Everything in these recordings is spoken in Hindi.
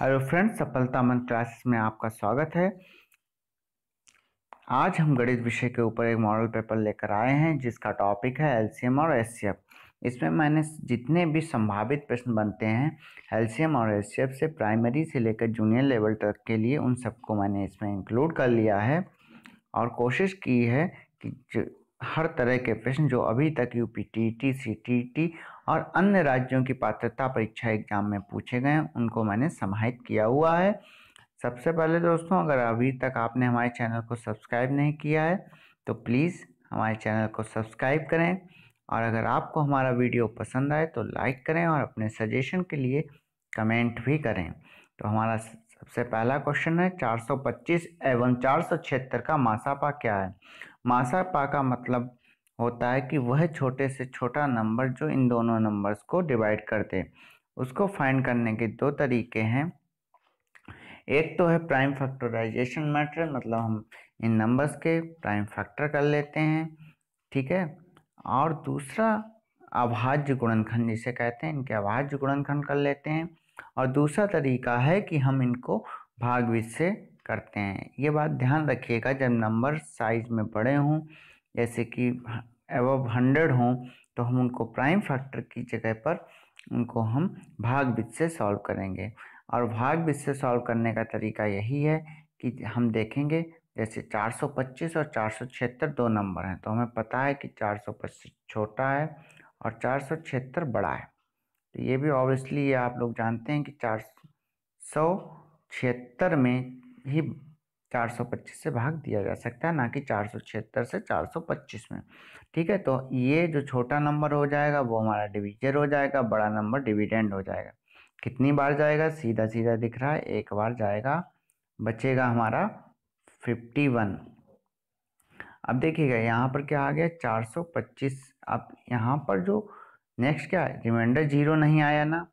हेलो फ्रेंड्स सफलता मन क्लासेस में आपका स्वागत है आज हम गणित विषय के ऊपर एक मॉडल पेपर लेकर आए हैं जिसका टॉपिक है एलसीएम और एससीएफ इसमें मैंने जितने भी संभावित प्रश्न बनते हैं एलसीएम और एससीएफ से प्राइमरी से लेकर जूनियर लेवल तक के लिए उन सबको मैंने इसमें इंक्लूड कर लिया है और कोशिश की है कि हर तरह के प्रश्न जो अभी तक U P T T C T T और अन्य राज्यों की पात्रता परीक्षा एग्जाम में पूछे गए उनको मैंने समाहित किया हुआ है सबसे पहले दोस्तों अगर अभी तक आपने हमारे चैनल को सब्सक्राइब नहीं किया है तो प्लीज़ हमारे चैनल को सब्सक्राइब करें और अगर आपको हमारा वीडियो पसंद आए तो लाइक करें और अपने सजेशन के लिए कमेंट भी करें तो हमारा सबसे पहला क्वेश्चन है 425 एवं चार का मासापा क्या है मासापा का मतलब होता है कि वह छोटे से छोटा नंबर जो इन दोनों नंबर्स को डिवाइड कर दे उसको फाइंड करने के दो तरीके हैं एक तो है प्राइम फैक्टराइजेशन मैटर मतलब हम इन नंबर्स के प्राइम फैक्टर कर लेते हैं ठीक है और दूसरा अभाज्य गुणनखंड जिसे कहते हैं इनके अभाज्य गुणनखंड कर लेते हैं और दूसरा तरीका है कि हम इनको भागवित से करते हैं ये बात ध्यान रखिएगा जब नंबर साइज में बड़े हों जैसे कि एवब हंड्रेड हों तो हम उनको प्राइम फैक्टर की जगह पर उनको हम भाग बीज से सॉल्व करेंगे और भाग बीज से सॉल्व करने का तरीका यही है कि हम देखेंगे जैसे 425 और चार दो नंबर हैं तो हमें पता है कि 425 छोटा है और चार बड़ा है तो ये भी ऑब्वियसली ये आप लोग जानते हैं कि चार में ही 425 से भाग दिया जा सकता है ना कि चार से 425 में ठीक है तो ये जो छोटा नंबर हो जाएगा वो हमारा डिविजर हो जाएगा बड़ा नंबर डिविडेंड हो जाएगा कितनी बार जाएगा सीधा सीधा दिख रहा है एक बार जाएगा बचेगा हमारा 51 अब देखिएगा यहाँ पर क्या आ गया 425 अब यहाँ पर जो नेक्स्ट क्या है रिमाइंडर जीरो नहीं आया ना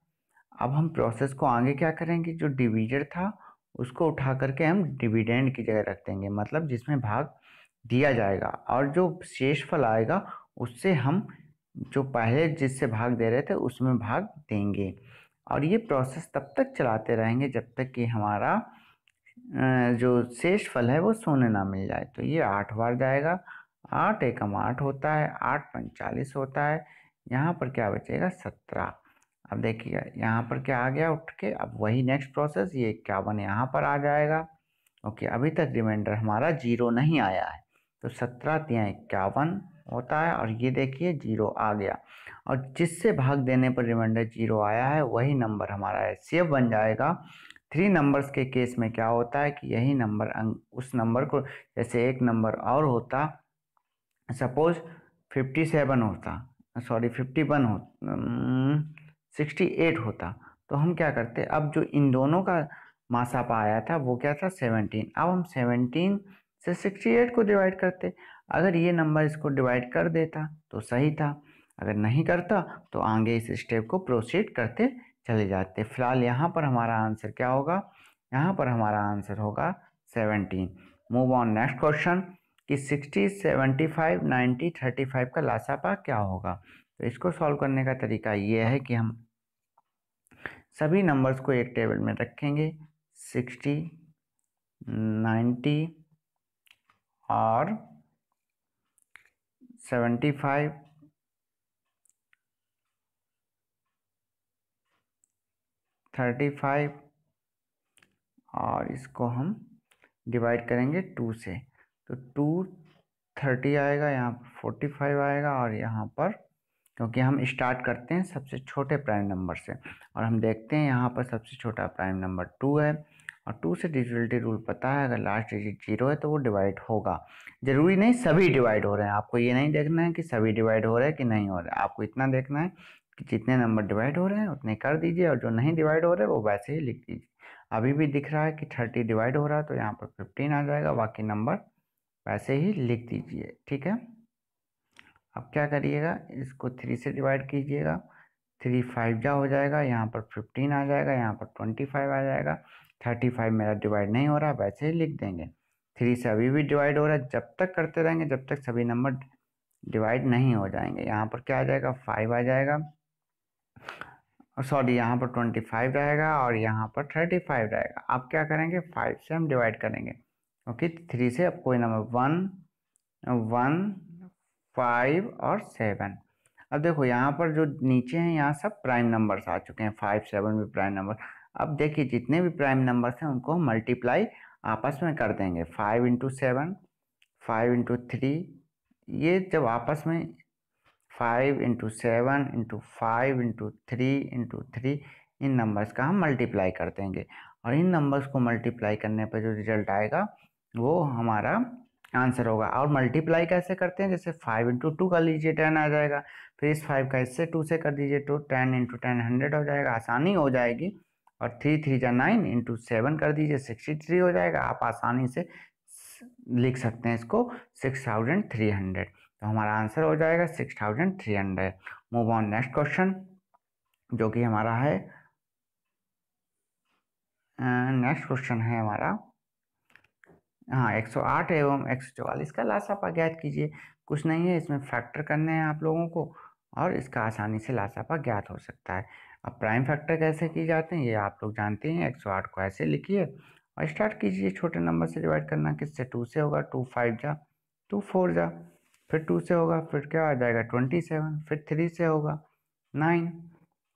अब हम प्रोसेस को आगे क्या करेंगे जो डिविजर था उसको उठा करके हम डिविडेंड की जगह रख देंगे मतलब जिसमें भाग दिया जाएगा और जो शेष फल आएगा उससे हम जो पहले जिससे भाग दे रहे थे उसमें भाग देंगे और ये प्रोसेस तब तक चलाते रहेंगे जब तक कि हमारा जो शेष फल है वो सोने ना मिल जाए तो ये आठ बार जाएगा आठ एकम आठ होता है आठ पंचालीस होता है यहाँ पर क्या बचेगा सत्रह अब देखिए यहाँ पर क्या आ गया उठ के अब वही नेक्स्ट प्रोसेस ये इक्यावन यहाँ पर आ जाएगा ओके अभी तक रिमाइंडर हमारा जीरो नहीं आया है तो सत्रह तिया इक्यावन होता है और ये देखिए जीरो आ गया और जिससे भाग देने पर रिमाइंडर जीरो आया है वही नंबर हमारा एच बन जाएगा थ्री नंबर्स के केस में क्या होता है कि यही नंबर अं, उस नंबर को जैसे एक नंबर और होता सपोज फिफ्टी सेवन होता सॉरी फिफ्टी वन हो 68 होता तो हम क्या करते अब जो इन दोनों का मासापा आया था वो क्या था 17 अब हम 17 से 68 को डिवाइड करते अगर ये नंबर इसको डिवाइड कर देता तो सही था अगर नहीं करता तो आगे इस स्टेप को प्रोसीड करते चले जाते फिलहाल यहाँ पर हमारा आंसर क्या होगा यहाँ पर हमारा आंसर होगा 17 मूव ऑन नेक्स्ट क्वेश्चन कि 60, 75, 90, 35 का लाशापा क्या होगा तो इसको सॉल्व करने का तरीका ये है कि हम सभी नंबर्स को एक टेबल में रखेंगे सिक्सटी नाइन्टी और सेवेंटी फाइव थर्टी फाइव और इसको हम डिवाइड करेंगे टू से तो टू थर्टी आएगा यहाँ पर फोर्टी फाइव आएगा और यहाँ पर क्योंकि हम स्टार्ट करते हैं सबसे छोटे प्राइम नंबर से और हम देखते हैं यहाँ पर सबसे छोटा प्राइम नंबर टू है और टू से डिजिटी रूल पता है अगर लास्ट डिजिट जीरो है तो वो डिवाइड होगा ज़रूरी नहीं सभी डिवाइड हो रहे हैं आपको ये नहीं देखना है कि सभी डिवाइड हो रहे हैं कि नहीं हो रहे आपको इतना देखना है कि जितने नंबर डिवाइड हो रहे हैं उतने कर दीजिए और जो नहीं डिवाइड हो रहे वो वैसे ही लिख दीजिए अभी भी दिख रहा है कि थर्टी डिवाइड हो रहा है तो यहाँ पर फिफ्टीन आ जाएगा बाकी नंबर वैसे ही लिख दीजिए ठीक है अब क्या करिएगा इसको थ्री से डिवाइड कीजिएगा थ्री फाइव जा हो जाएगा यहाँ पर फिफ्टीन आ जाएगा यहाँ पर ट्वेंटी फाइव आ जाएगा थर्टी फाइव मेरा डिवाइड नहीं हो रहा वैसे ही लिख देंगे थ्री से अभी भी डिवाइड हो रहा है जब तक करते रहेंगे जब तक सभी नंबर डिवाइड नहीं हो जाएंगे यहाँ पर क्या आ जाएगा फाइव आ जाएगा सॉरी यहाँ पर ट्वेंटी फाइव रहेगा और यहाँ पर थर्टी फाइव रहेगा आप क्या करेंगे फाइव से हम डिवाइड करेंगे ओके थ्री से अब कोई नंबर वन वन फाइव और सेवन अब देखो यहाँ पर जो नीचे हैं यहाँ सब प्राइम नंबर्स आ चुके हैं फाइव सेवन भी प्राइम नंबर अब देखिए जितने भी प्राइम नंबर्स हैं उनको हम मल्टीप्लाई आपस में कर देंगे five into seven five into three ये जब आपस में five into seven into five into three into three इन नंबर्स का हम मल्टीप्लाई कर देंगे और इन नंबर्स को मल्टीप्लाई करने पर जो रिजल्ट आएगा वो हमारा आंसर होगा और मल्टीप्लाई कैसे करते हैं जैसे फाइव इंटू टू कर लीजिए टेन आ जाएगा फिर इस फाइव का इससे टू से कर दीजिए तो टेन इंटू टेन हंड्रेड हो जाएगा आसानी हो जाएगी और थ्री थ्री जा नाइन इंटू सेवन कर दीजिए सिक्सटी थ्री हो जाएगा आप आसानी से लिख सकते हैं इसको सिक्स थाउजेंड थ्री हंड्रेड तो हमारा आंसर हो जाएगा six thousand three hundred move on next question जो कि हमारा है नेक्स्ट क्वेश्चन है हमारा हाँ 108 एवं 144 का पा ज्ञात कीजिए कुछ नहीं है इसमें फैक्टर करने हैं आप लोगों को और इसका आसानी से लासापा ज्ञात हो सकता है अब प्राइम फैक्टर कैसे किए जाते हैं ये आप लोग जानते हैं 108 को ऐसे लिखिए और स्टार्ट कीजिए छोटे नंबर से डिवाइड करना किससे टू से होगा टू फाइव जा टू फोर जा फिर टू से होगा फिर क्या आ जाएगा ट्वेंटी सेवन फिर थ्री से होगा नाइन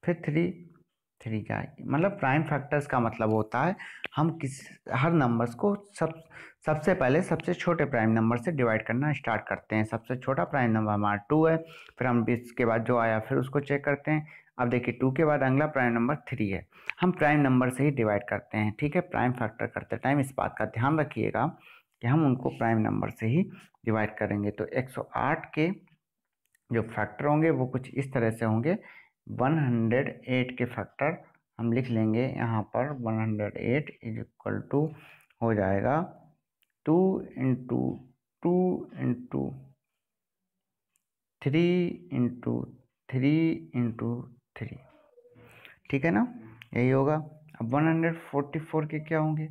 फिर थ्री थ्री का मतलब प्राइम फैक्टर्स का मतलब होता है हम किस हर नंबर्स को सब सबसे पहले सबसे छोटे प्राइम नंबर से डिवाइड करना स्टार्ट करते हैं सबसे छोटा प्राइम नंबर हमारा टू है फिर हम इसके बाद जो आया फिर उसको चेक करते हैं अब देखिए टू के बाद अगला प्राइम नंबर थ्री है हम प्राइम नंबर से ही डिवाइड करते हैं ठीक है प्राइम फैक्टर करते टाइम इस बात का ध्यान रखिएगा कि हम उनको प्राइम नंबर से ही डिवाइड करेंगे तो 108 के जो फैक्टर होंगे वो कुछ इस तरह से होंगे 108 के फैक्टर हम लिख लेंगे यहाँ पर 108 इज इक्वल टू हो जाएगा two into two into three into three into three ठीक है ना यही होगा अब वन हंड्रेड फोर्टी फोर के क्या होंगे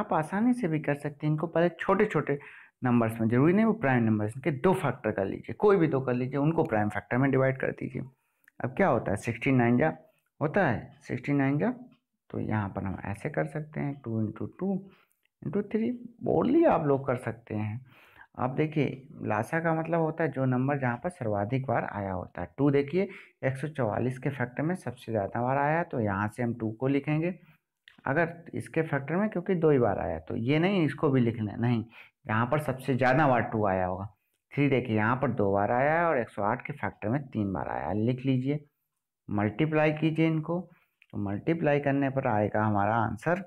आप आसानी से भी कर सकते हैं इनको पहले छोटे छोटे नंबर्स में जरूरी नहीं वो प्राइम नंबर्स इनके दो फैक्टर कर लीजिए कोई भी दो कर लीजिए उनको प्राइम फैक्टर में डिवाइड कर दीजिए अब क्या होता है सिक्सटी नाइन जा होता है सिक्सटी नाइन जा तो यहाँ पर हम ऐसे कर सकते हैं two into two into three broadly आप लोग कर सकते हैं आप देखिए लाशा का मतलब होता है जो नंबर जहाँ पर सर्वाधिक बार आया होता है टू देखिए 144 के फैक्टर में सबसे ज़्यादा बार आया तो यहाँ से हम टू को लिखेंगे अगर इसके फैक्टर में क्योंकि दो ही बार आया तो ये नहीं इसको भी लिखना नहीं यहाँ पर सबसे ज़्यादा बार टू आया होगा थ्री देखिए यहाँ पर दो बार आया है और 108 के फैक्टर में तीन बार आया लिख लीजिए मल्टीप्लाई कीजिए इनको तो मल्टीप्लाई करने पर आएगा हमारा answer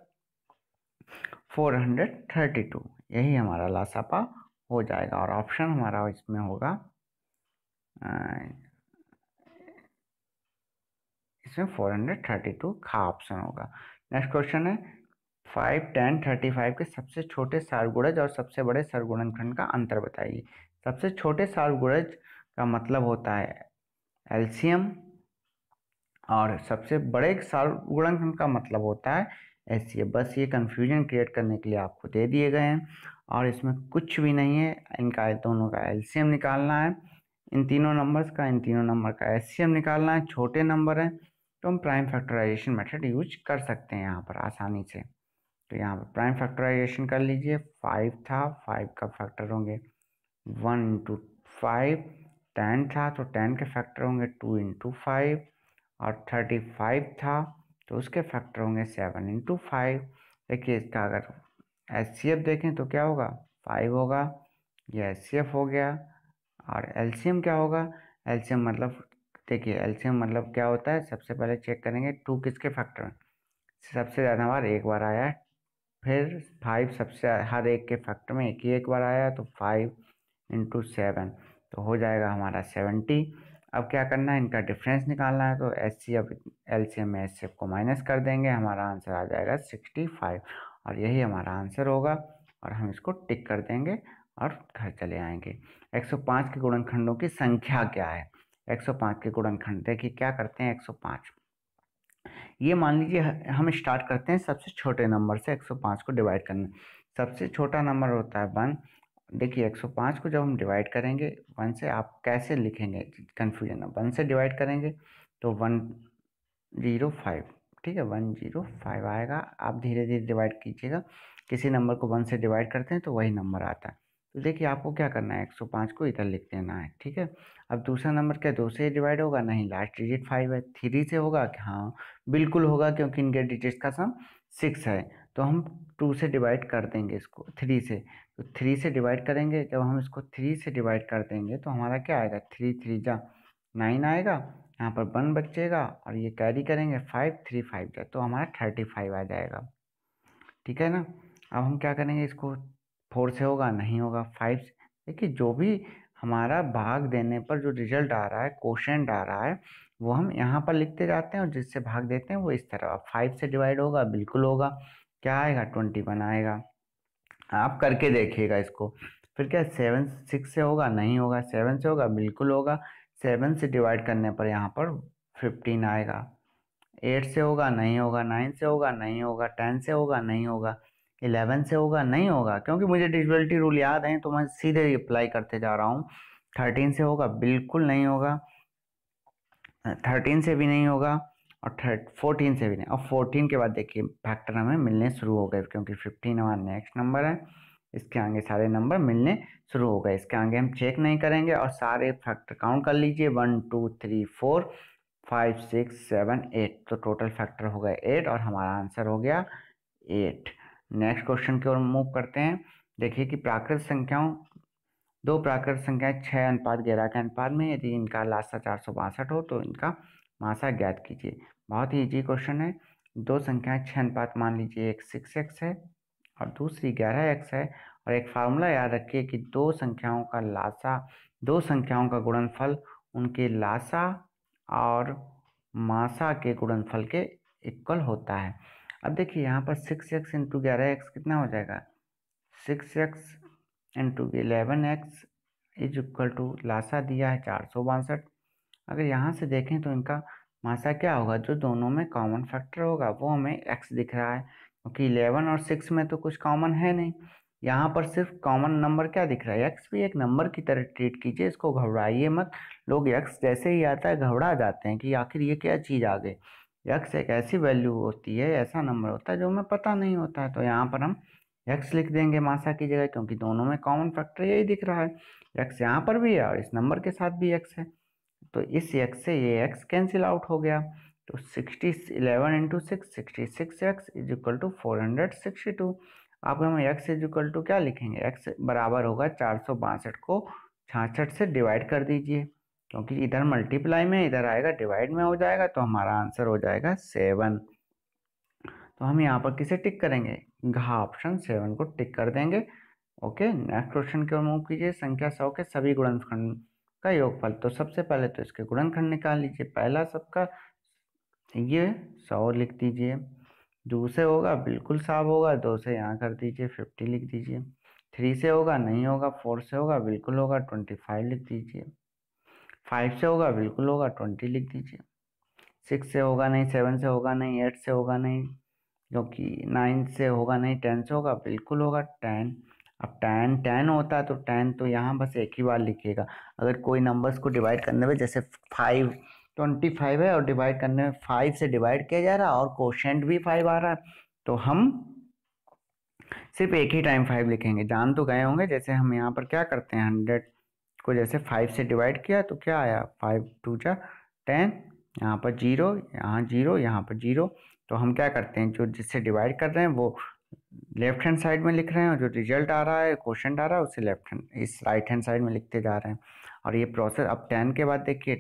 four hundred thirty two यही हमारा लासापा हो जाएगा और ऑप्शन हमारा इसमें होगा इसमें फोर हंड्रेड थर्टी टू खा ऑप्शन होगा नेक्स्ट क्वेश्चन है फाइव टेन थर्टी फाइव के सबसे छोटे सारगुड़ज और सबसे बड़े सरगुणनखंड का अंतर बताइए सबसे छोटे सारगुड़ज का मतलब होता है एल्शियम और सबसे बड़े सारगुणनखंड का मतलब होता है एस बस ये कन्फ्यूजन क्रिएट करने के लिए आपको दे दिए गए हैं और इसमें कुछ भी नहीं है इनका दोनों का एलसीएम निकालना है इन तीनों नंबर्स का इन तीनों नंबर का एलसीएम निकालना है छोटे नंबर हैं तो हम प्राइम फैक्टराइजेशन मेथड यूज कर सकते हैं यहाँ पर आसानी से तो यहाँ पर प्राइम फैक्टराइजेशन कर लीजिए फाइव था फाइव का फैक्टर होंगे वन इंटू फाइव टेन था तो टेन के फैक्टर होंगे टू इंटू फाइव और थर्टी फाइव था तो उसके फैक्टर होंगे सेवन इंटू फाइव देखिए इसका अगर एच सी एफ देखें तो क्या होगा फाइव होगा ये एच सी एफ हो गया और एल सी एम क्या होगा एल सी एम मतलब देखिए एल सी एम मतलब क्या होता है सबसे पहले चेक करेंगे टू किसके फैक्टर में सबसे ज़्यादा बार एक बार आया है फिर फाइव सबसे हर एक के फैक्टर में एक ही एक बार आया तो फाइव इंटू सेवन तो हो जाएगा हमारा सेवेंटी अब क्या करना है इनका डिफरेंस निकालना है तो एच सी अब एल सी में एच को माइनस कर देंगे हमारा आंसर आ जाएगा सिक्सटी फाइव और यही हमारा आंसर होगा और हम इसको टिक कर देंगे और घर चले आएंगे 105 के गुणनखंडों की संख्या क्या है 105 के गुणनखंड देखिए क्या करते हैं 105 ये मान लीजिए हम स्टार्ट करते हैं सबसे छोटे नंबर से 105 को डिवाइड करना सबसे छोटा नंबर होता है वन देखिए 105 को जब हम डिवाइड करेंगे वन से आप कैसे लिखेंगे कन्फ्यूजन है वन से डिवाइड करेंगे तो वन ज़ीरो फाइव ठीक है वन ज़ीरो फाइव आएगा आप धीरे धीरे डिवाइड कीजिएगा किसी नंबर को वन से डिवाइड करते हैं तो वही नंबर आता है तो देखिए आपको क्या करना है 105 को इधर लिख देना है ठीक है अब दूसरा नंबर क्या दो से डिवाइड होगा नहीं लास्ट डिजिट फाइव है थ्री से होगा हाँ बिल्कुल होगा क्योंकि इनके डिजिट का सम सिक्स है तो हम टू से डिवाइड कर देंगे इसको थ्री से तो थ्री से डिवाइड करेंगे जब हम इसको थ्री से डिवाइड कर देंगे तो हमारा क्या आएगा थ्री थ्री जा नाइन आएगा यहाँ पर वन बचेगा और ये कैरी करेंगे फाइव थ्री फाइव जा तो हमारा थर्टी फाइव आ जाएगा ठीक है ना अब हम क्या करेंगे इसको फोर से होगा नहीं होगा फाइव से देखिए जो भी हमारा भाग देने पर जो रिजल्ट आ रहा है क्वेश्चन आ रहा है वो हम यहाँ पर लिखते जाते हैं और जिससे भाग देते हैं वो इस तरह फाइव से डिवाइड होगा बिल्कुल होगा क्या आएगा ट्वेंटी वन आएगा आप करके देखिएगा इसको फिर क्या सेवन सिक्स से होगा नहीं होगा सेवन से होगा बिल्कुल होगा सेवन से डिवाइड करने पर यहाँ पर फिफ्टीन आएगा एट से होगा नहीं होगा नाइन से होगा नहीं होगा टेन से होगा नहीं होगा इलेवन से होगा नहीं होगा क्योंकि मुझे डिजिबिलिटी रूल याद है तो मैं सीधे अप्लाई करते जा रहा हूँ थर्टीन से होगा बिल्कुल नहीं होगा थर्टीन से भी नहीं होगा और थर्ड फोर्टीन से भी नहीं और फोर्टीन के बाद देखिए फैक्टर हमें मिलने शुरू हो गए क्योंकि फिफ्टीन हमारा नेक्स्ट नंबर है इसके आगे सारे नंबर मिलने शुरू हो गए इसके आगे हम चेक नहीं करेंगे और सारे फैक्टर काउंट कर लीजिए one two three four five six seven eight तो टोटल फैक्टर हो गए एट और हमारा आंसर हो गया एट नेक्स्ट क्वेश्चन की ओर मूव करते हैं देखिए कि प्राकृत संख्याओं दो प्राकृत संख्याएं छः अनुपात ग्यारह के अनुपात में यदि इनका लास्ट चार सौ बासठ हो तो इनका मासा ज्ञात कीजिए बहुत ही ईजी क्वेश्चन है दो संख्याएं छः अनुपात मान लीजिए एक सिक्स एक्स है और दूसरी ग्यारह एक्स है और एक फार्मूला याद रखिए कि दो संख्याओं का लासा दो संख्याओं का गुणनफल उनके लासा और मासा के गुणनफल के इक्वल होता है अब देखिए यहाँ पर सिक्स एक्स इंटू ग्यारह एक्स कितना हो जाएगा six x into eleven x is equal to लासा दिया है चार सौ बासठ अगर यहाँ से देखें तो इनका मासा क्या होगा जो दोनों में कॉमन फैक्टर होगा वो हमें एक्स दिख रहा है क्योंकि इलेवन और सिक्स में तो कुछ कॉमन है नहीं यहाँ पर सिर्फ कॉमन नंबर क्या दिख रहा है एक्स भी एक नंबर की तरह ट्रीट कीजिए इसको घबराइए मत लोग एक्स जैसे ही आता है घबरा जाते हैं कि आखिर ये क्या चीज़ आ गई एक्स एक ऐसी वैल्यू होती है ऐसा नंबर होता है जो हमें पता नहीं होता है तो यहाँ पर हम एक्स लिख देंगे मासा की जगह क्योंकि दोनों में कॉमन फैक्टर यही दिख रहा है एक्स यहाँ पर भी है और इस नंबर के साथ भी एक्स है तो इस एक्स से ये एक्स कैंसिल आउट हो गया तो sixty eleven into six sixty six x is equal to four hundred sixty two आप हम एक्स इज इक्वल टू क्या लिखेंगे एक्स बराबर होगा चार सौ बासठ को छाछठ से डिवाइड कर दीजिए क्योंकि इधर मल्टीप्लाई में इधर आएगा डिवाइड में हो जाएगा तो हमारा आंसर हो जाएगा सेवन तो हम यहाँ पर किसे टिक करेंगे घा ऑप्शन सेवन को टिक कर देंगे ओके नेक्स्ट क्वेश्चन के मूव कीजिए संख्या सौ के सभी गुणनखंड का योगफल तो सबसे पहले तो इसके गुणनखंड निकाल लीजिए पहला सबका ये सौ लिख दीजिए दो से होगा बिल्कुल साफ होगा दो से यहाँ कर दीजिए फिफ्टी लिख दीजिए थ्री से होगा नहीं होगा फोर से होगा बिल्कुल होगा ट्वेंटी फाइव लिख दीजिए फाइव से होगा बिल्कुल होगा ट्वेंटी लिख दीजिए सिक्स से होगा नहीं सेवन से होगा नहीं एट से होगा नहीं क्योंकि नाइन्थ नाइन से होगा नहीं टेन से होगा बिल्कुल होगा टेन अब टेन टेन होता है तो टेन तो यहाँ बस एक ही बार लिखिएगा अगर कोई नंबर्स को डिवाइड करने में जैसे फाइव ट्वेंटी फाइव है और डिवाइड करने में फाइव से डिवाइड किया जा रहा है और क्वेश्चन भी फाइव आ रहा है तो हम सिर्फ एक ही टाइम फाइव लिखेंगे जान तो गए होंगे जैसे हम यहाँ पर क्या करते हैं हंड्रेड को जैसे फाइव से डिवाइड किया तो क्या आया फाइव टू जा टेन यहाँ पर जीरो यहाँ जीरो यहाँ पर जीरो तो हम क्या करते हैं जो जिससे डिवाइड कर रहे हैं वो लेफ्ट हैंड साइड में लिख रहे हैं और जो रिजल्ट आ रहा है क्वेश्चन आ रहा है उसे लेफ्ट हैंड इस राइट हैंड साइड में लिखते जा रहे हैं और ये प्रोसेस अब टेन के बाद देखिए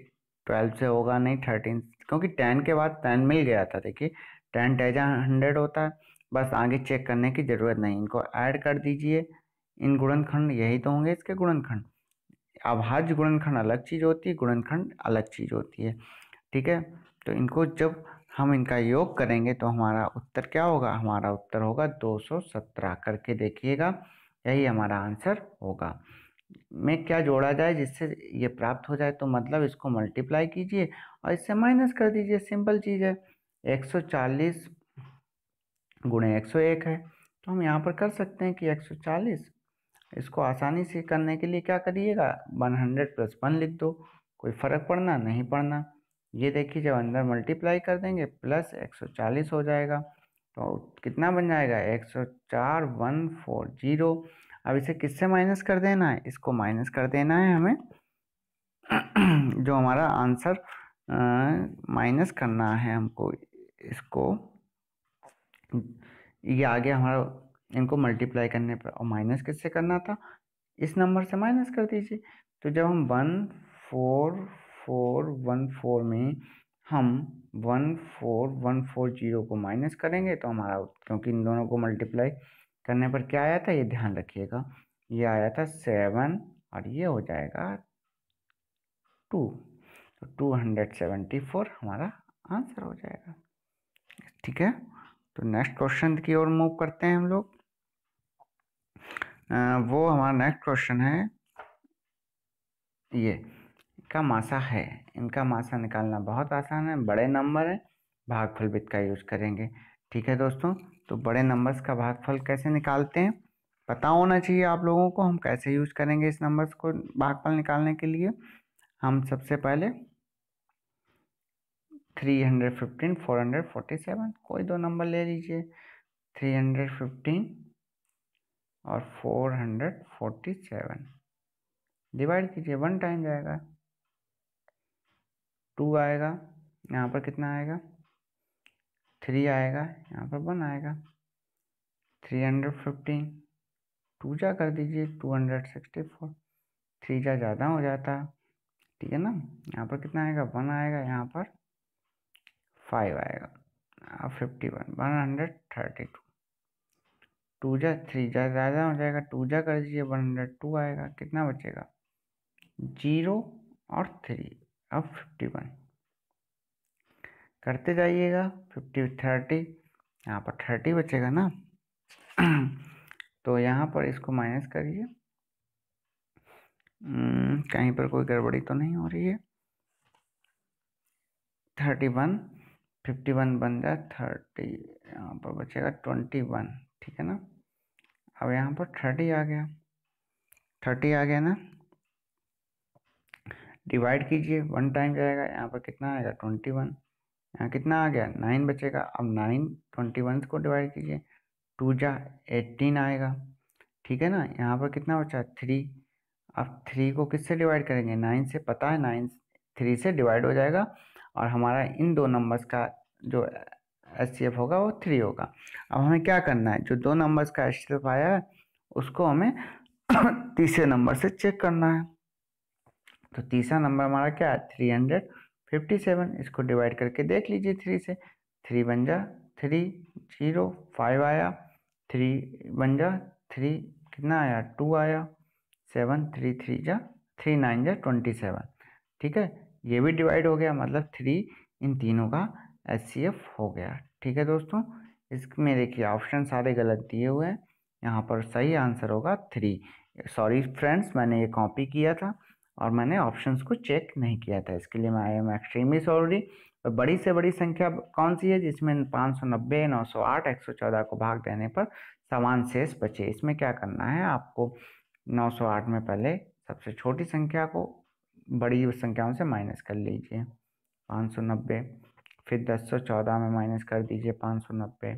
ट्वेल्व से होगा नहीं थर्टीन क्योंकि टेन के बाद टेन मिल गया था देखिए टेन टेजा हंड्रेड होता है बस आगे चेक करने की ज़रूरत नहीं इनको ऐड कर दीजिए इन गुणनखंड यही तो होंगे इसके गुणनखंड अभाज्य गुणनखंड अलग चीज़ होती है गुणनखंड अलग चीज़ होती है ठीक है तो इनको जब हम इनका योग करेंगे तो हमारा उत्तर क्या होगा हमारा उत्तर होगा 217 करके देखिएगा यही हमारा आंसर होगा में क्या जोड़ा जाए जिससे ये प्राप्त हो जाए तो मतलब इसको मल्टीप्लाई कीजिए और इससे माइनस कर दीजिए सिंपल चीज़ है 140 गुणे एक है तो हम यहाँ पर कर सकते हैं कि 140 इसको आसानी से करने के लिए क्या करिएगा 100 प्लस वन लिख दो कोई फ़र्क पड़ना नहीं पड़ना ये देखिए जब अंदर मल्टीप्लाई कर देंगे प्लस 140 हो जाएगा तो कितना बन जाएगा 104140 अब इसे किससे माइनस कर देना है इसको माइनस कर देना है हमें जो हमारा आंसर माइनस करना है हमको इसको ये आ गया हमारा इनको मल्टीप्लाई करने पर और माइनस किससे करना था इस नंबर से माइनस कर दीजिए तो जब हम one four four one four में हम one four one four zero को माइनस करेंगे तो हमारा क्योंकि इन दोनों को मल्टीप्लाई करने पर क्या आया था ये ध्यान रखिएगा ये आया था सेवन और ये हो जाएगा टू तो टू हंड्रेड सेवेंटी फोर हमारा आंसर हो जाएगा ठीक है तो नेक्स्ट क्वेश्चन की ओर मूव करते हैं हम लोग वो हमारा नेक्स्ट क्वेश्चन है ये का मासा है इनका मासा निकालना बहुत आसान है बड़े नंबर है भागफल वित्त का यूज करेंगे ठीक है दोस्तों तो बड़े नंबर्स का भागफल कैसे निकालते हैं पता होना चाहिए आप लोगों को हम कैसे यूज करेंगे इस नंबर्स को भागफल निकालने के लिए हम सबसे पहले three hundred fifteen four hundred forty seven कोई दो नंबर ले लीजिए थ्री हंड्रेड फिफ्टीन और four hundred forty seven divide कीजिए वन टाइम जाएगा टू आएगा यहाँ पर कितना आएगा थ्री आएगा यहाँ पर वन आएगा थ्री हंड्रेड फिफ्टीन टू जा कर दीजिए two hundred sixty four three जा ज़्यादा हो जाता है ठीक है ना यहाँ पर कितना आएगा वन आएगा यहाँ पर फाइव आएगा fifty one one hundred thirty two two जा थ्री जा ज़्यादा हो जाएगा टू जा कर दीजिए वन हंड्रेड टू आएगा कितना बचेगा जीरो और थ्री अब फिफ्टी वन करते जाइएगा फिफ्टी थर्टी यहाँ पर थर्टी बचेगा ना तो यहाँ पर इसको माइनस करिए हम्म, कहीं पर कोई गड़बड़ी तो नहीं हो रही है थर्टी वन फिफ्टी वन बन जाए थर्टी यहाँ पर बचेगा ट्वेंटी वन ठीक है ना अब यहाँ पर थर्टी आ गया थर्टी आ गया ना डिवाइड कीजिए वन टाइम जाएगा यहाँ पर कितना आएगा ट्वेंटी वन यहाँ कितना आ गया नाइन बचेगा अब नाइन ट्वेंटी वन को डिवाइड कीजिए टू जा एटीन आएगा ठीक है ना यहाँ पर कितना बचा थ्री अब थ्री को किससे डिवाइड करेंगे नाइन से पता है नाइन थ्री से डिवाइड हो जाएगा और हमारा इन दो नंबर्स का जो एस सी एफ होगा वो थ्री होगा अब हमें क्या करना है जो दो नंबर्स का एस एफ आया है उसको हमें तीसरे नंबर से चेक करना है तो तीसरा नंबर हमारा क्या है थ्री हंड्रेड फिफ्टी सेवन इसको डिवाइड करके देख लीजिए थ्री से थ्री बन जा थ्री जीरो फाइव आया थ्री बन जा थ्री कितना आया टू आया सेवन थ्री थ्री जा थ्री नाइन जा ट्वेंटी सेवन ठीक है ये भी डिवाइड हो गया मतलब थ्री इन तीनों का एच हो गया ठीक है दोस्तों इसमें देखिए ऑप्शन सारे गलत दिए हुए हैं यहाँ पर सही आंसर होगा थ्री सॉरी फ्रेंड्स मैंने ये कॉपी किया था और मैंने ऑप्शंस को चेक नहीं किया था इसके लिए मैं आई एम एक्सट्रीमली सॉरी तो बड़ी से बड़ी संख्या कौन सी है जिसमें पाँच सौ नब्बे नौ सौ आठ एक सौ चौदह को भाग देने पर समान शेष बचे इसमें क्या करना है आपको नौ सौ आठ में पहले सबसे छोटी संख्या को बड़ी संख्याओं से माइनस कर लीजिए पाँच सौ नब्बे फिर दस सौ चौदह में माइनस कर दीजिए पाँच सौ नब्बे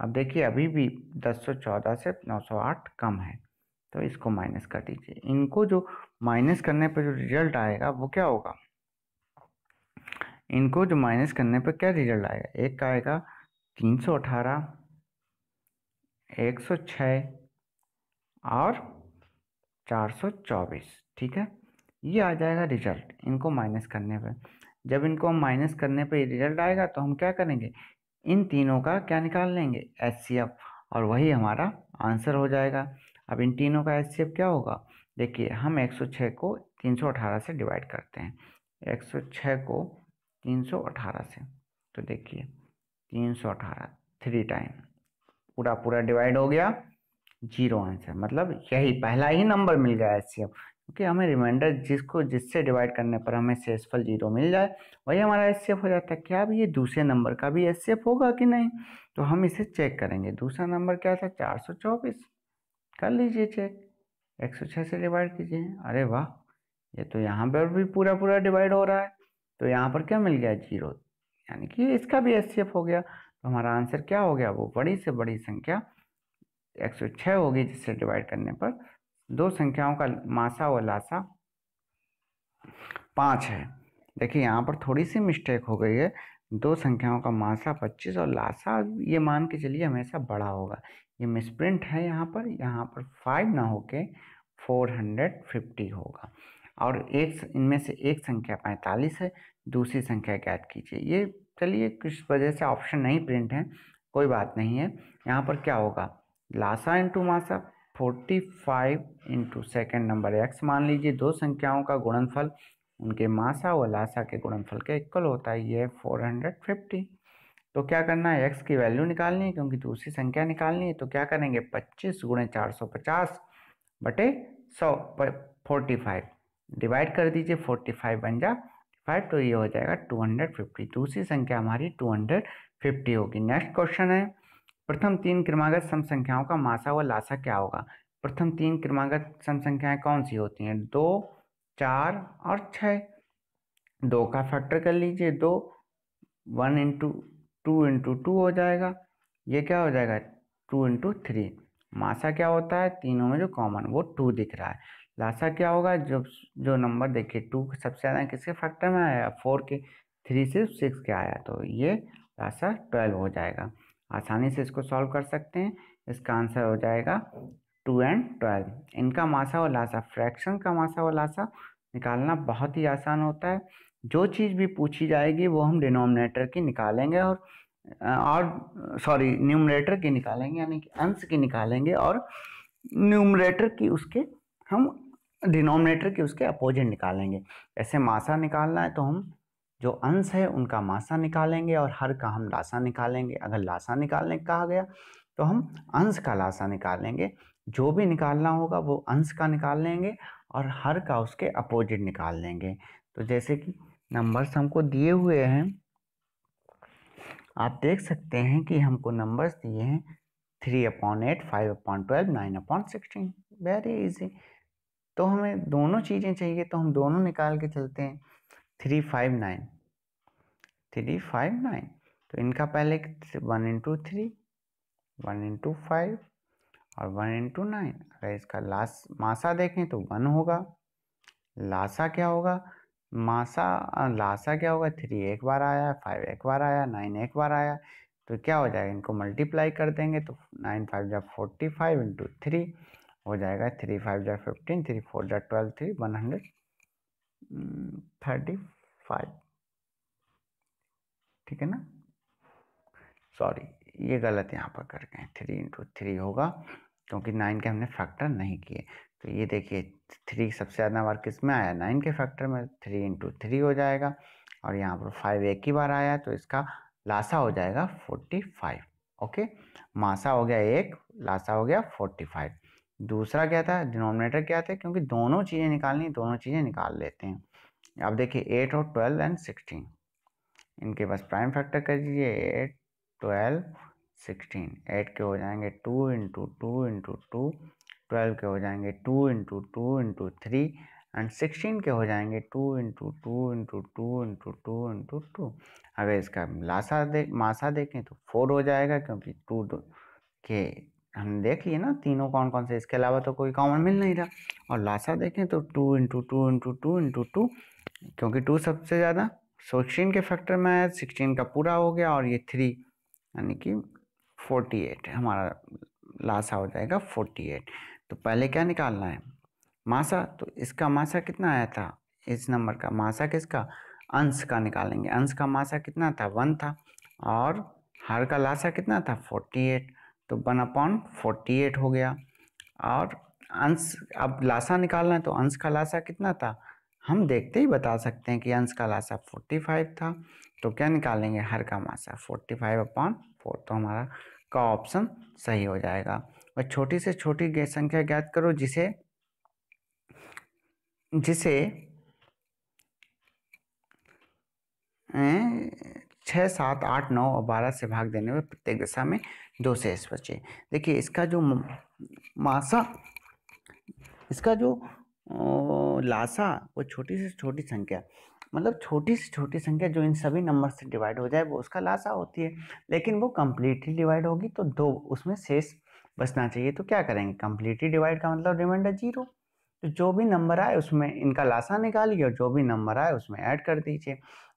अब देखिए अभी भी दस सौ चौदह से नौ सौ आठ कम है तो इसको माइनस कर दीजिए इनको जो माइनस करने पर जो रिजल्ट आएगा वो क्या होगा इनको जो माइनस करने पर क्या रिजल्ट आएगा एक का आएगा तीन सौ अठारह एक सौ छः और चार सौ चौबीस ठीक है ये आ जाएगा रिजल्ट इनको माइनस करने पर जब इनको हम माइनस करने पर रिजल्ट आएगा तो हम क्या करेंगे इन तीनों का क्या निकाल लेंगे एच और वही हमारा आंसर हो जाएगा अब इन तीनों का एच क्या होगा देखिए हम 106 को 318 से डिवाइड करते हैं 106 को 318 से तो देखिए 318 थ्री टाइम पूरा पूरा डिवाइड हो गया जीरो आंसर मतलब यही पहला ही नंबर मिल गया एच क्योंकि हमें रिमाइंडर जिसको जिससे डिवाइड करने पर हमें सेसफल जीरो मिल जाए वही हमारा एस हो जाता है क्या ये दूसरे नंबर का भी एस होगा कि नहीं तो हम इसे चेक करेंगे दूसरा नंबर क्या था चार कर लीजिए चेक एक सौ छः से डिवाइड कीजिए अरे वाह ये तो यहाँ पर भी पूरा पूरा डिवाइड हो रहा है तो यहाँ पर क्या मिल गया जीरो यानी कि इसका भी एस हो गया तो हमारा आंसर क्या हो गया वो बड़ी से बड़ी संख्या एक सौ छः होगी जिससे डिवाइड करने पर दो संख्याओं का मासा व लासा पाँच है देखिए यहाँ पर थोड़ी सी मिस्टेक हो गई है दो संख्याओं का मासा 25 और लासा ये मान के चलिए हमेशा बड़ा होगा ये मिसप्रिंट है यहाँ पर यहाँ पर 5 ना होके 450 होगा और एक इनमें से एक संख्या 45 है दूसरी संख्या ज्ञात कीजिए ये चलिए किस वजह से ऑप्शन नहीं प्रिंट है कोई बात नहीं है यहाँ पर क्या होगा लासा इंटू मासा forty five into second number x मान लीजिए दो संख्याओं का गुणनफल उनके मासा व लासा के गुणनफल के इक्वल होता है ये 450 तो क्या करना है एक्स की वैल्यू निकालनी है क्योंकि दूसरी संख्या निकालनी है तो क्या करेंगे 25 गुणे चार सौ पचास बटे सौ फोर्टी फाइव डिवाइड कर दीजिए फोर्टी फाइव बन जा फाइव तो ये हो जाएगा टू हंड्रेड फिफ्टी दूसरी संख्या हमारी टू हंड्रेड फिफ्टी होगी नेक्स्ट क्वेश्चन है प्रथम तीन क्रमागत सम संख्याओं का मासा व लासा क्या होगा प्रथम तीन क्रमागत सम संख्याएं कौन सी होती हैं दो चार और छः दो का फैक्टर कर लीजिए दो one into two into two हो जाएगा ये क्या हो जाएगा टू इंटू थ्री मासा क्या होता है तीनों में जो कॉमन वो टू दिख रहा है लासा क्या होगा जो जो नंबर देखिए टू सबसे ज़्यादा किसके फैक्टर में आया फोर के थ्री से सिक्स के आया तो ये लासा ट्वेल्व हो जाएगा आसानी से इसको सॉल्व कर सकते हैं इसका आंसर हो जाएगा टू एंड ट्वेल्व इनका मासा और लासा फ्रैक्शन का मासा और लासा निकालना बहुत ही आसान होता है जो चीज़ भी पूछी जाएगी वो हम डिनोमिनेटर की निकालेंगे और और सॉरी न्यूमरेटर की निकालेंगे यानी कि अंश की निकालेंगे और न्यूमरेटर की उसके हम डिनोमिनेटर की उसके अपोजिट निकालेंगे ऐसे मासा निकालना है तो हम जो अंश है उनका मासा निकालेंगे और हर का हम लासा निकालेंगे अगर लासा निकालने कहा गया तो हम अंश का लासा निकालेंगे जो भी निकालना होगा वो अंश का निकाल लेंगे और हर का उसके अपोजिट निकाल लेंगे तो जैसे कि नंबर्स हमको दिए हुए हैं आप देख सकते हैं कि हमको नंबर्स दिए हैं three upon eight five upon twelve nine upon sixteen very easy तो हमें दोनों चीज़ें चाहिए तो हम दोनों निकाल के चलते हैं three five nine three five nine तो इनका पहले one into three one into five और वन इंटू नाइन अगर इसका लास मासा देखें तो वन होगा लासा क्या होगा मासा लासा क्या होगा थ्री एक बार आया फाइव एक बार आया नाइन एक बार आया तो क्या हो जाएगा इनको मल्टीप्लाई कर देंगे तो नाइन फाइव जै फोर्टी फाइव इंटू थ्री हो जाएगा थ्री फाइव जै फिफ्टीन थ्री फोर जै twelve three one hundred thirty five ठीक है ना सॉरी ये गलत यहाँ पर कर गए थ्री इंटू थ्री होगा क्योंकि नाइन के हमने फैक्टर नहीं किए तो ये देखिए थ्री सबसे ज़्यादा बार किस में आया नाइन के फैक्टर में थ्री इंटू थ्री हो जाएगा और यहाँ पर फाइव एक ही बार आया तो इसका लासा हो जाएगा फोर्टी फाइव ओके मासा हो गया एक लासा हो गया फोर्टी फाइव दूसरा क्या था डिनोमिनेटर क्या थे क्योंकि दोनों चीज़ें निकालनी दोनों चीज़ें निकाल लेते हैं अब देखिए एट और ट्वेल्व एंड सिक्सटीन इनके पास प्राइम फैक्टर कर दीजिए एट ट्वेल्व सिक्सटीन एट के हो जाएंगे two into two into two twelve के हो जाएंगे two into two into three and sixteen के हो जाएंगे two into two into two into two into two अगर इसका लासा दे मासा देखें तो फोर हो जाएगा क्योंकि टू के हम देख लिए ना तीनों कौन कौन से इसके अलावा तो कोई कॉमन मिल नहीं रहा और लासा देखें तो two into two into two into two क्योंकि टू सबसे ज़्यादा सिक्सटीन के फैक्टर में आया सिक्सटीन का पूरा हो गया और ये थ्री यानी कि फोर्टी एट हमारा लास्ट हो जाएगा फोर्टी एट तो पहले क्या निकालना है मासा तो इसका मासा कितना आया था इस नंबर का मासा किसका अंश का निकालेंगे अंश का मासा कितना था वन था और हर का लासा कितना था फोर्टी एट तो वन अपॉन फोर्टी एट हो गया और अंश अब लासा निकालना है तो अंश का लासा कितना था हम देखते ही बता सकते हैं कि अंश का लासा फोर्टी फाइव था तो क्या निकालेंगे हर का मासा फोर्टी फाइव अपॉन फोर तो हमारा का ऑप्शन सही हो जाएगा और छोटी से छोटी संख्या ज्ञात करो जिसे जिसे छः सात आठ नौ और बारह से भाग देने में प्रत्येक दशा में दो शेष बचे देखिए इसका जो मासा इसका जो लाशा वो छोटी से छोटी संख्या मतलब छोटी से छोटी संख्या जो इन सभी नंबर से डिवाइड हो जाए वो उसका लाशा होती है लेकिन वो कम्प्लीटली डिवाइड होगी तो दो उसमें शेष बचना चाहिए तो क्या करेंगे कम्प्लीटली डिवाइड का मतलब रिमाइंडर जीरो तो जो भी नंबर आए उसमें इनका लाशा निकालिए और जो भी नंबर आए उसमें ऐड कर दीजिए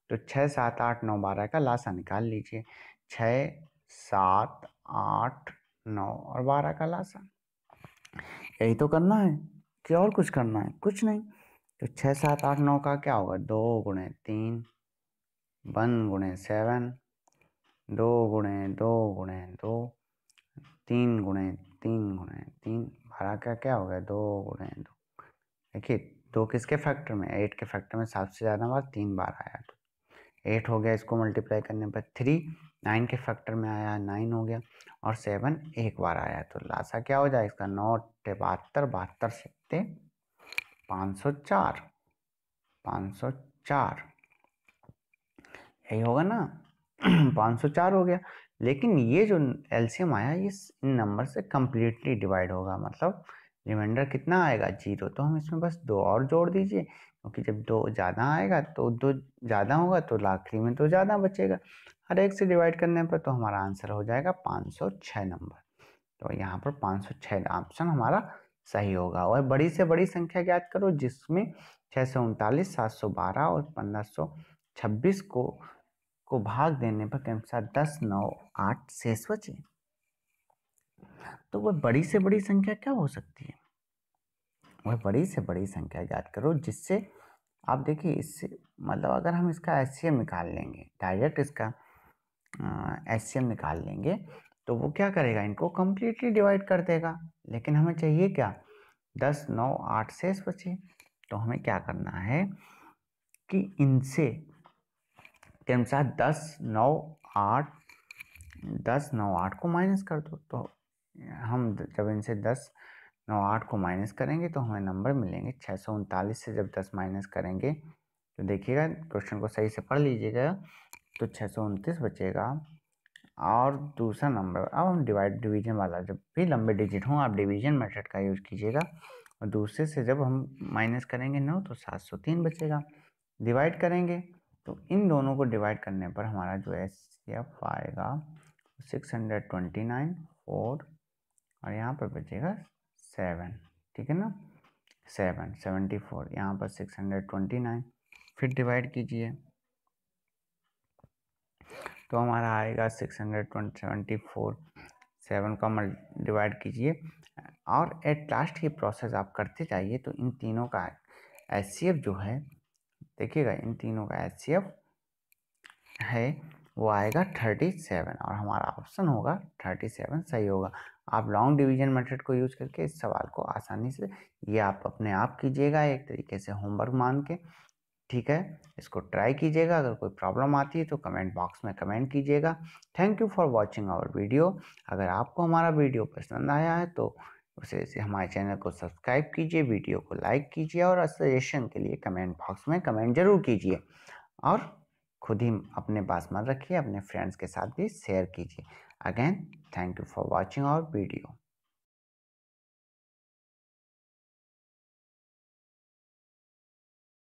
तो छः सात आठ नौ बारह का लाशा निकाल लीजिए छः सात आठ नौ और बारह का लाशा यही तो करना है कि और कुछ करना है कुछ नहीं तो छः सात आठ नौ का क्या होगा दो गुणे तीन वन गुणे सेवन दो गुणे दो गुणे दो तीन गुणे तीन गुणे तीन भरा का क्या हो गया दो गुणे दो देखिए दो किसके फैक्टर में एट के फैक्टर में सात से ज़्यादा बार तीन बार आया तो एट हो गया इसको मल्टीप्लाई करने पर थ्री नाइन के फैक्टर में आया नाइन हो गया और सेवन एक बार आया तो लाशा क्या हो जाए इसका नौ बहत्तर बहत्तर सत्ते पाँच सौ चार पाँच सौ चार यही होगा ना पाँच सौ चार हो गया लेकिन ये जो एलसीएम आया ये इन नंबर से कम्प्लीटली डिवाइड होगा मतलब रिमाइंडर कितना आएगा जीरो तो हम इसमें बस दो और जोड़ दीजिए क्योंकि जब दो ज़्यादा आएगा तो दो ज़्यादा होगा तो लाखी में तो ज़्यादा बचेगा हर एक से डिवाइड करने पर तो हमारा आंसर हो जाएगा पाँच सौ छः नंबर तो यहाँ पर पाँच सौ छः ऑप्शन हमारा सही होगा और बड़ी से बड़ी संख्या ज्ञात करो जिसमें छः सौ उनतालीस सात सौ बारह और पंद्रह सौ छब्बीस को को भाग देने पर क्रमशः दस नौ आठ शेष बचे तो वह बड़ी से बड़ी संख्या क्या हो सकती है वह बड़ी से बड़ी संख्या ज्ञात करो जिससे आप देखिए इससे मतलब अगर हम इसका एस निकाल लेंगे डायरेक्ट इसका एस निकाल लेंगे तो वो क्या करेगा इनको कम्प्लीटली डिवाइड कर देगा लेकिन हमें चाहिए क्या दस नौ आठ शेष बचे तो हमें क्या करना है कि इनसे के अनुसार दस नौ आठ दस नौ आठ को माइनस कर दो तो हम जब इनसे दस नौ आठ को माइनस करेंगे तो हमें नंबर मिलेंगे छः सौ उनतालीस से जब दस माइनस करेंगे तो देखिएगा क्वेश्चन को सही से पढ़ लीजिएगा तो छः सौ उनतीस बचेगा और दूसरा नंबर अब हम डिवाइड डिवीजन वाला जब भी लंबे डिजिट हों आप डिवीजन मेथड का यूज़ कीजिएगा और दूसरे से जब हम माइनस करेंगे नौ तो सात सौ तीन बचेगा डिवाइड करेंगे तो इन दोनों को डिवाइड करने पर हमारा जो एस एफ आएगा six hundred twenty nine four और यहाँ पर बचेगा सेवन ठीक है ना सेवन सेवेंटी फोर यहाँ पर सिक्स हंड्रेड ट्वेंटी नाइन फिर डिवाइड कीजिए तो हमारा आएगा six hundred seventy four seven का डिवाइड कीजिए और एट लास्ट ये प्रोसेस आप करते जाइए तो इन तीनों का एस जो है देखिएगा इन तीनों का एस है वो आएगा थर्टी सेवन और हमारा ऑप्शन होगा थर्टी सेवन सही होगा आप लॉन्ग डिवीजन मेथड को यूज करके इस सवाल को आसानी से ये आप अपने आप कीजिएगा एक तरीके से होमवर्क मान के ठीक है इसको ट्राई कीजिएगा अगर कोई प्रॉब्लम आती है तो कमेंट बॉक्स में कमेंट कीजिएगा thank you for watching our video अगर आपको हमारा वीडियो पसंद आया है तो उसे से हमारे चैनल को सब्सक्राइब कीजिए वीडियो को लाइक कीजिए और सजेशन के लिए कमेंट बॉक्स में कमेंट जरूर कीजिए और खुद ही अपने पास मत रखिए अपने फ्रेंड्स के साथ भी शेयर कीजिए again thank you for watching our video